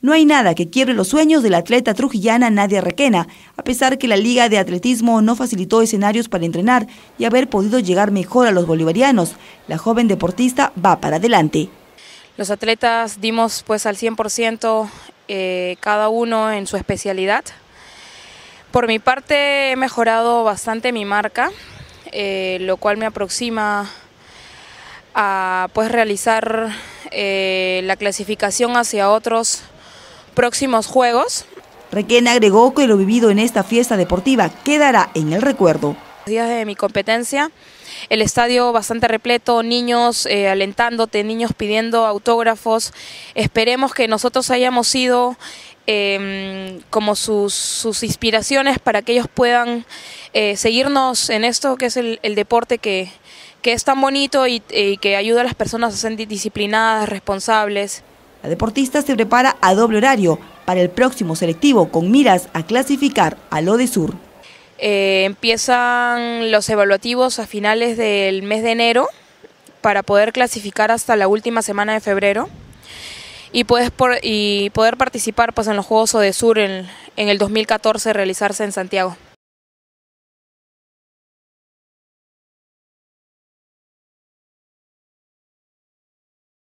No hay nada que quiebre los sueños de la atleta trujillana Nadia Requena, a pesar que la Liga de Atletismo no facilitó escenarios para entrenar y haber podido llegar mejor a los bolivarianos. La joven deportista va para adelante. Los atletas dimos pues al 100% eh, cada uno en su especialidad. Por mi parte he mejorado bastante mi marca, eh, lo cual me aproxima a pues realizar eh, la clasificación hacia otros próximos Juegos. Requena agregó que lo vivido en esta fiesta deportiva quedará en el recuerdo. Días de mi competencia, el estadio bastante repleto, niños eh, alentándote, niños pidiendo autógrafos. Esperemos que nosotros hayamos sido em, como sus, inspiraciones para que ellos puedan eh, seguirnos en esto que es el, deporte que, que, es tan bonito y, y que ayuda a las personas a ser disciplinadas, responsables. La deportista se prepara a doble horario para el próximo selectivo con miras a clasificar a lo de Sur. Eh, empiezan los evaluativos a finales del mes de enero para poder clasificar hasta la última semana de febrero y, poder participar pues, en los Juegos Odesur Sur en el 2014 realizarse en Santiago.